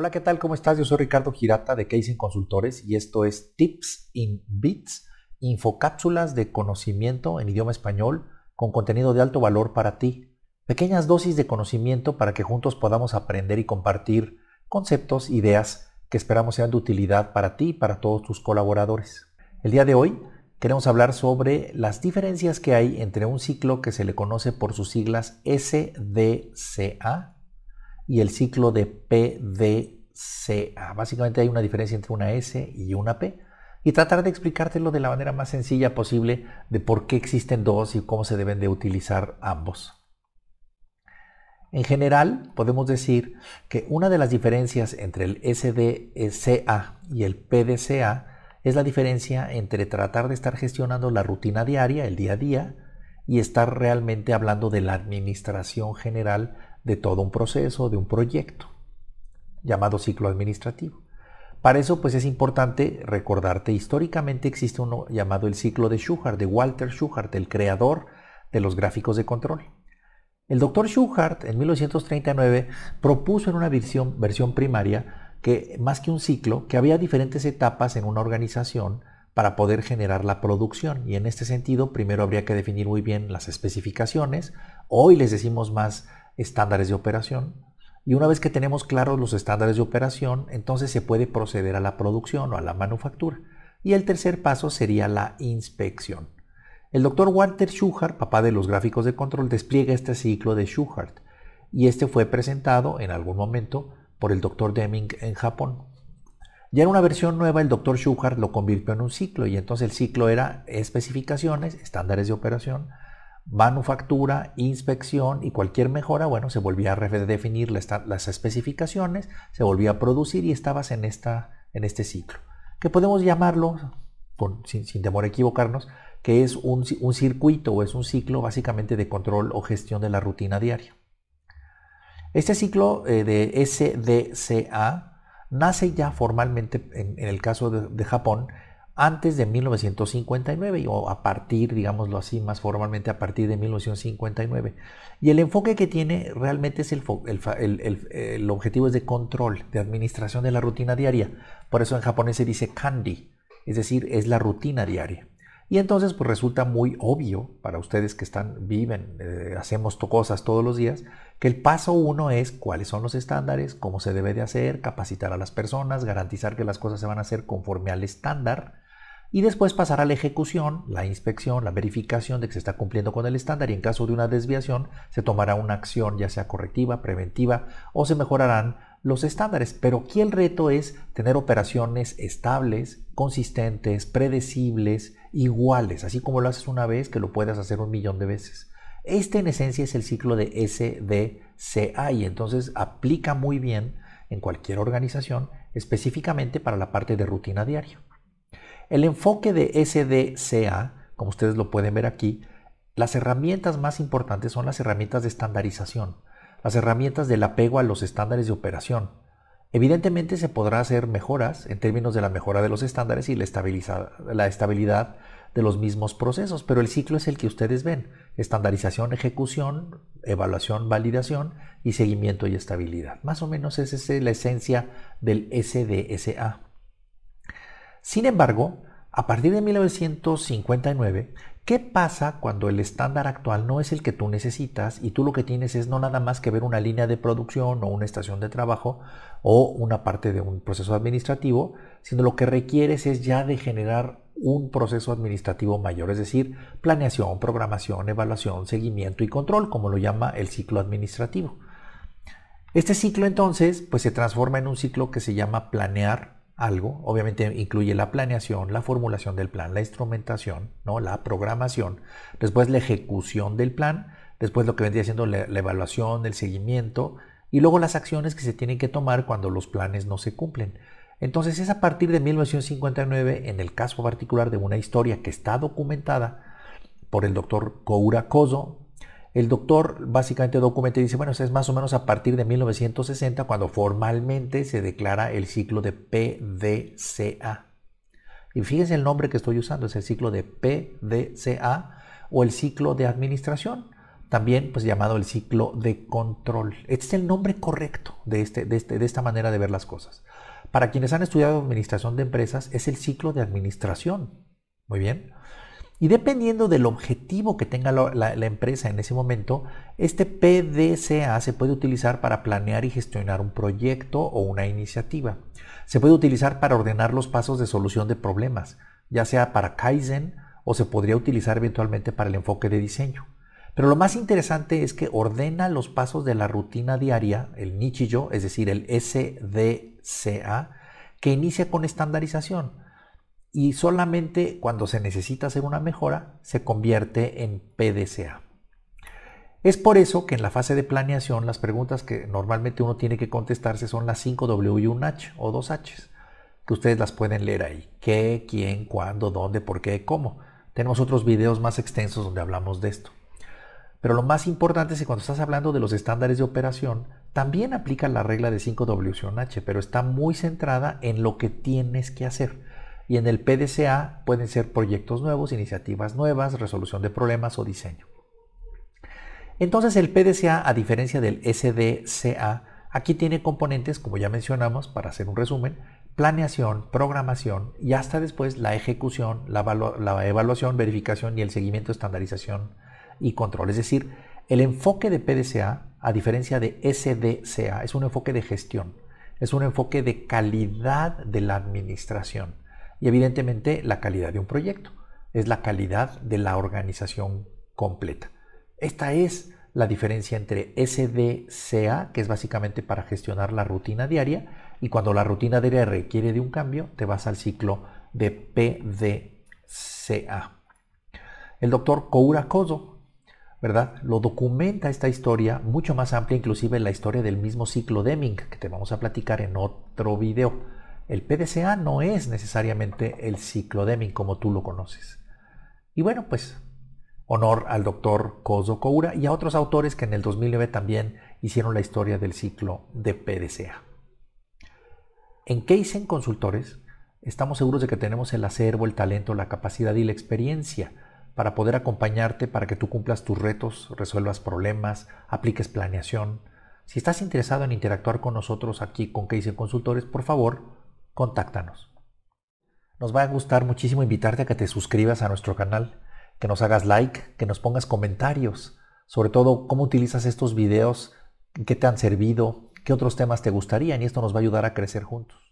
Hola, ¿qué tal? ¿Cómo estás? Yo soy Ricardo Girata de in Consultores y esto es Tips in Bits, infocápsulas de conocimiento en idioma español con contenido de alto valor para ti. Pequeñas dosis de conocimiento para que juntos podamos aprender y compartir conceptos, ideas que esperamos sean de utilidad para ti y para todos tus colaboradores. El día de hoy queremos hablar sobre las diferencias que hay entre un ciclo que se le conoce por sus siglas SDCA y el ciclo de PDCA. Básicamente hay una diferencia entre una S y una P. Y tratar de explicártelo de la manera más sencilla posible de por qué existen dos y cómo se deben de utilizar ambos. En general, podemos decir que una de las diferencias entre el SDCA y el PDCA es la diferencia entre tratar de estar gestionando la rutina diaria, el día a día, y estar realmente hablando de la administración general de todo un proceso, de un proyecto, llamado ciclo administrativo. Para eso pues es importante recordarte, históricamente existe uno llamado el ciclo de Schuhart, de Walter Schuhart, el creador de los gráficos de control. El doctor Schuhart en 1939 propuso en una versión, versión primaria que más que un ciclo, que había diferentes etapas en una organización para poder generar la producción. Y en este sentido, primero habría que definir muy bien las especificaciones. Hoy les decimos más estándares de operación. Y una vez que tenemos claros los estándares de operación, entonces se puede proceder a la producción o a la manufactura. Y el tercer paso sería la inspección. El doctor Walter Schuhart, papá de los gráficos de control, despliega este ciclo de Schuhart, y este fue presentado en algún momento por el doctor Deming en Japón. Ya en una versión nueva el doctor Schuhart lo convirtió en un ciclo y entonces el ciclo era especificaciones, estándares de operación, manufactura, inspección y cualquier mejora, bueno, se volvía a redefinir las especificaciones, se volvía a producir y estabas en, esta, en este ciclo, que podemos llamarlo, sin, temor a equivocarnos, que es un, circuito o es un ciclo básicamente de control o gestión de la rutina diaria. Este ciclo eh, de SDCA nace ya formalmente en, el caso de Japón antes de 1959 o a partir, digámoslo así, más formalmente a partir de 1959. Y el enfoque que tiene realmente es el, el, objetivo es de control, de administración de la rutina diaria. Por eso en japonés se dice candy, es decir, es la rutina diaria. Y entonces pues resulta muy obvio para ustedes que están, viven, eh, hacemos cosas todos los días, que el paso uno es cuáles son los estándares, cómo se debe de hacer, capacitar a las personas, garantizar que las cosas se van a hacer conforme al estándar, y después pasará a la ejecución, la inspección, la verificación de que se está cumpliendo con el estándar y en caso de una desviación se tomará una acción ya sea correctiva, preventiva o se mejorarán los estándares. Pero aquí el reto es tener operaciones estables, consistentes, predecibles, iguales, así como lo haces una vez que lo puedas hacer un millón de veces. Este en esencia es el ciclo de SDCA y entonces aplica muy bien en cualquier organización, específicamente para la parte de rutina diaria. El enfoque de SDCA, como ustedes lo pueden ver aquí, las herramientas más importantes son las herramientas de estandarización, las herramientas del apego a los estándares de operación. Evidentemente se podrá hacer mejoras en términos de la mejora de los estándares y la, la estabilidad de los mismos procesos, pero el ciclo es el que ustedes ven. Estandarización, ejecución, evaluación, validación y seguimiento y estabilidad. Más o menos esa es la esencia del SDSA. Sin embargo, a partir de 1959, ¿qué pasa cuando el estándar actual no es el que tú necesitas y tú lo que tienes es no nada más que ver una línea de producción o una estación de trabajo o una parte de un proceso administrativo, sino lo que requieres es ya de generar un proceso administrativo mayor, es decir, planeación, programación, evaluación, seguimiento y control, como lo llama el ciclo administrativo. Este ciclo entonces pues se transforma en un ciclo que se llama planear, algo, obviamente incluye la planeación, la formulación del plan, la instrumentación, ¿no? la programación, después la ejecución del plan, después lo que vendría siendo la, evaluación, el seguimiento y luego las acciones que se tienen que tomar cuando los planes no se cumplen. Entonces es a partir de 1959, en el caso particular de una historia que está documentada por el doctor Koura Kozo, el doctor básicamente documenta y dice, bueno, es más o menos a partir de 1960 cuando formalmente se declara el ciclo de PDCA. Y fíjense el nombre que estoy usando, es el ciclo de PDCA o el ciclo de administración, también pues llamado el ciclo de control. Este es el nombre correcto de, este, este, de esta manera de ver las cosas. Para quienes han estudiado administración de empresas, es el ciclo de administración. Muy bien. Y dependiendo del objetivo que tenga la, empresa en ese momento, este PDCA se puede utilizar para planear y gestionar un proyecto o una iniciativa. Se puede utilizar para ordenar los pasos de solución de problemas, ya sea para Kaizen o se podría utilizar eventualmente para el enfoque de diseño. Pero lo más interesante es que ordena los pasos de la rutina diaria, el Nichijo, es decir, el SDCA, que inicia con estandarización y solamente cuando se necesita hacer una mejora se convierte en PDCA. Es por eso que en la fase de planeación las preguntas que normalmente uno tiene que contestarse son las 5W y un H o dos H, que ustedes las pueden leer ahí. ¿Qué, quién, cuándo, dónde, por qué, cómo? Tenemos otros videos más extensos donde hablamos de esto. Pero lo más importante es que cuando estás hablando de los estándares de operación, también aplica la regla de 5W y un H, pero está muy centrada en lo que tienes que hacer y en el PDCA pueden ser proyectos nuevos, iniciativas nuevas, resolución de problemas o diseño. Entonces el PDCA, a diferencia del SDCA, aquí tiene componentes, como ya mencionamos, para hacer un resumen, planeación, programación y hasta después la ejecución, la, la evaluación, verificación y el seguimiento, estandarización y control. Es decir, el enfoque de PDCA, a diferencia de SDCA, es un enfoque de gestión, es un enfoque de calidad de la administración y evidentemente la calidad de un proyecto, es la calidad de la organización completa. Esta es la diferencia entre SDCA, que es básicamente para gestionar la rutina diaria, y cuando la rutina diaria requiere de un cambio, te vas al ciclo de PDCA. El doctor Koura ¿verdad? Lo documenta esta historia mucho más amplia, inclusive la historia del mismo ciclo Deming, que te vamos a platicar en otro video. El PDCA no es necesariamente el ciclo Deming como tú lo conoces. Y bueno, pues honor al doctor Kozo Koura y a otros autores que en el 2009 también hicieron la historia del ciclo de PDCA. En Keisen Consultores estamos seguros de que tenemos el acervo, el talento, la capacidad y la experiencia para poder acompañarte para que tú cumplas tus retos, resuelvas problemas, apliques planeación. Si estás interesado en interactuar con nosotros aquí con Keisen Consultores, por favor, contáctanos. Nos va a gustar muchísimo invitarte a que te suscribas a nuestro canal, que nos hagas like, que nos pongas comentarios, sobre todo cómo utilizas estos videos, qué te han servido, qué otros temas te gustarían y esto nos va a ayudar a crecer juntos.